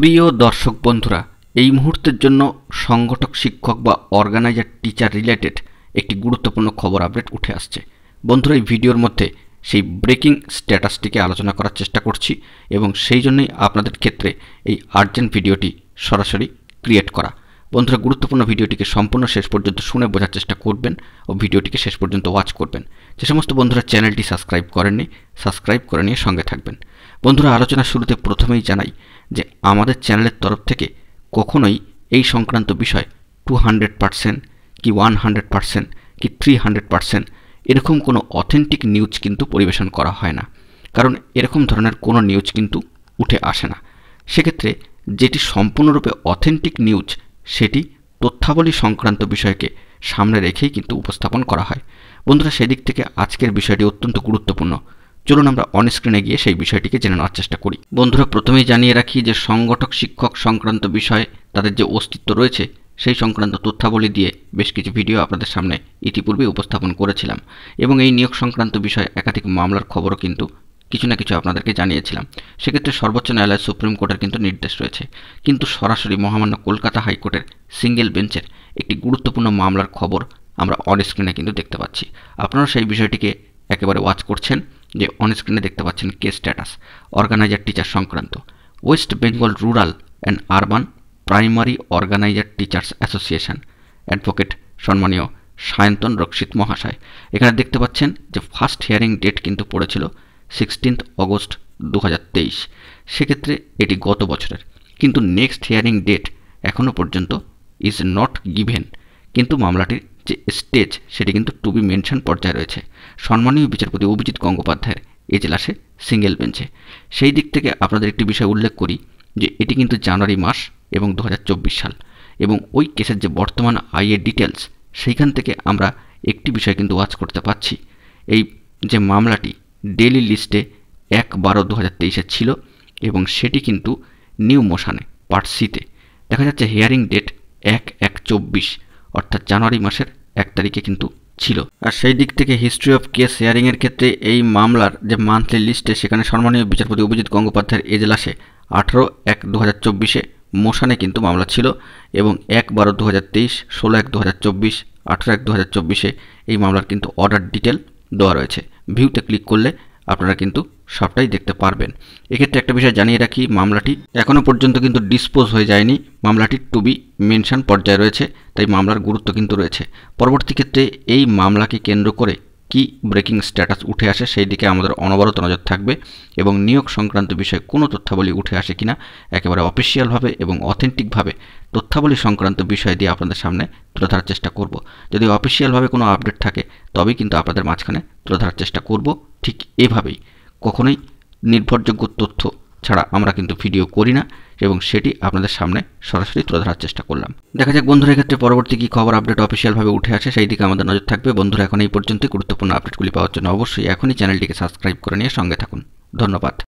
প্রিয় দর্শক বন্ধুরা এই মুহূর্তের জন্য সংগঠক শিক্ষক বা অর্গানাইজার টিচার রিলেটেড একটি গুরুত্বপূর্ণ খবর আপডেট উঠে আসছে বন্ধুরা এই ভিডিওর মধ্যে সেই ব্রেকিং স্ট্যাটাসটিকে আলোচনা করার চেষ্টা করছি এবং সেই জন্যই আপনাদের ক্ষেত্রে এই আর্জেন্ট ভিডিওটি সরাসরি ক্রিয়েট করা বন্ধুরা গুরুত্বপূর্ণ ভিডিওটিকে সম্পূর্ণ শেষ পর্যন্ত শুনে বোঝার চেষ্টা করবেন ও ভিডিওটিকে শেষ পর্যন্ত ওয়াচ করবেন যে সমস্ত বন্ধুরা চ্যানেলটি সাবস্ক্রাইব করেননি সাবস্ক্রাইব করে নিয়ে সঙ্গে থাকবেন বন্ধুরা আলোচনা শুরুতে প্রথমেই জানাই যে আমাদের চ্যানেলের তরফ থেকে কখনোই এই সংক্রান্ত বিষয় টু হান্ড্রেড পারসেন্ট কি ওয়ান হান্ড্রেড পারসেন্ট কি থ্রি হান্ড্রেড পারসেন্ট এরকম কোনো অথেন্টিক নিউজ কিন্তু পরিবেশন করা হয় না কারণ এরকম ধরনের কোনো নিউজ কিন্তু উঠে আসে না সেক্ষেত্রে যেটি সম্পূর্ণরূপে অথেন্টিক নিউজ সেটি তথ্যাবলী সংক্রান্ত বিষয়কে সামনে রেখেই কিন্তু উপস্থাপন করা হয় বন্ধুরা সেদিক থেকে আজকের বিষয়টি অত্যন্ত গুরুত্বপূর্ণ চলুন আমরা অন স্ক্রিনে গিয়ে সেই বিষয়টিকে জেনে নেওয়ার চেষ্টা করি বন্ধুরা প্রথমেই জানিয়ে রাখি যে সংগঠক শিক্ষক সংক্রান্ত বিষয়ে তাদের যে অস্তিত্ব রয়েছে সেই সংক্রান্ত তথ্যাবলী দিয়ে বেশ কিছু ভিডিও আপনাদের সামনে ইতিপূর্বে উপস্থাপন করেছিলাম এবং এই নিয়োগ সংক্রান্ত বিষয়ে একাধিক মামলার খবরও কিন্তু কিছু না কিছু আপনাদেরকে জানিয়েছিলাম সেক্ষেত্রে সর্বোচ্চ ন্যায়ালয় সুপ্রিম কোর্টের কিন্তু নির্দেশ রয়েছে কিন্তু সরাসরি মহামান্য কলকাতা হাইকোর্টের সিঙ্গেল বেঞ্চের একটি গুরুত্বপূর্ণ মামলার খবর আমরা অন স্ক্রিনে কিন্তু দেখতে পাচ্ছি আপনারা সেই বিষয়টিকে একেবারে ওয়াচ করছেন যে অনস্ক্রিনে দেখতে পাচ্ছেন কে স্ট্যাটাস অর্গানাইজার টিচার সংক্রান্ত West Bengal rural and urban primary organiser teachers association advocate সম্মানীয় সায়ন্তন রক্ষিত মহাশয় এখানে দেখতে পাচ্ছেন যে ফার্স্ট হিয়ারিং ডেট কিন্তু পড়েছিল সিক্সটিন্থ অগস্ট দু সেক্ষেত্রে এটি গত বছরের কিন্তু নেক্সট হিয়ারিং ডেট এখনও পর্যন্ত ইজ নট গিভেন কিন্তু মামলাটির স্টেজ সেটি কিন্তু টু বি মেনশন পর্যায়ে রয়েছে সম্মানীয় বিচারপতি অভিজিৎ গঙ্গোপাধ্যায়ের এজলাসে সিঙ্গেল বেঞ্চে সেই দিক থেকে আপনাদের একটি বিষয় উল্লেখ করি যে এটি কিন্তু জানুয়ারি মাস এবং দু সাল এবং ওই কেসের যে বর্তমান আইয়ের ডিটেলস সেইখান থেকে আমরা একটি বিষয় কিন্তু ওয়াচ করতে পাচ্ছি এই যে মামলাটি ডেলি লিস্টে এক বারো দু হাজার তেইশে ছিল এবং সেটি কিন্তু নিউ মোশানে পার্ট সিতে দেখা যাচ্ছে হিয়ারিং ডেট এক এক চব্বিশ অর্থাৎ জানুয়ারি মাসের এক তারিখে কিন্তু ছিল আর সেই দিক থেকে হিস্ট্রি অফ কেস শেয়ারিংয়ের ক্ষেত্রে এই মামলার যে মান্থলি লিস্টে সেখানে সম্মানীয় বিচারপতি অভিজিৎ গঙ্গোপাধ্যায়ের এজলাসে আঠারো এক দু হাজার চব্বিশে মোশানে কিন্তু মামলা ছিল এবং এক বারো দু হাজার তেইশ ষোলো এক দু হাজার চব্বিশ আঠারো এক দু হাজার চব্বিশে এই মামলার কিন্তু অর্ডার ডিটেল দেওয়া রয়েছে ভিউতে ক্লিক করলে আপনারা কিন্তু সবটাই দেখতে পারবেন এক্ষেত্রে একটা বিষয় জানিয়ে রাখি মামলাটি এখনও পর্যন্ত কিন্তু ডিসপোজ হয়ে যায়নি মামলাটি টু বি মেনশন পর্যায়ে রয়েছে তাই মামলার গুরুত্ব কিন্তু রয়েছে পরবর্তী ক্ষেত্রে এই মামলাকে কেন্দ্র করে কি ব্রেকিং স্ট্যাটাস উঠে আসে সেই দিকে আমাদের অনবরত নজর থাকবে এবং নিয়োগ সংক্রান্ত বিষয়ে কোনো তথ্যাবলী উঠে আসে কিনা একেবারে অফিসিয়ালভাবে এবং অথেন্টিকভাবে তথ্যাবলী সংক্রান্ত বিষয় দিয়ে আপনাদের সামনে তুলে ধরার চেষ্টা করব যদি অফিসিয়ালভাবে কোনো আপডেট থাকে তবেই কিন্তু আপনাদের মাঝখানে তুলে ধরার চেষ্টা করব ঠিক এভাবেই কখনোই নির্ভরযোগ্য তথ্য ছাড়া আমরা কিন্তু ভিডিও করি না এবং সেটি আপনাদের সামনে সরাসরি তুলে ধরার চেষ্টা করলাম দেখা যাক বন্ধুরা ক্ষেত্রে পরবর্তী কী খবর আপডেট অফিসিয়ালভাবে উঠে আসে সেই দিকে আমাদের নজর থাকবে বন্ধুরা এখন এই পর্যন্তই গুরুত্বপূর্ণ আপডেটগুলি পাওয়ার জন্য অবশ্যই এখনই চ্যানেলটিকে সাবস্ক্রাইব করে নিয়ে সঙ্গে থাকুন ধন্যবাদ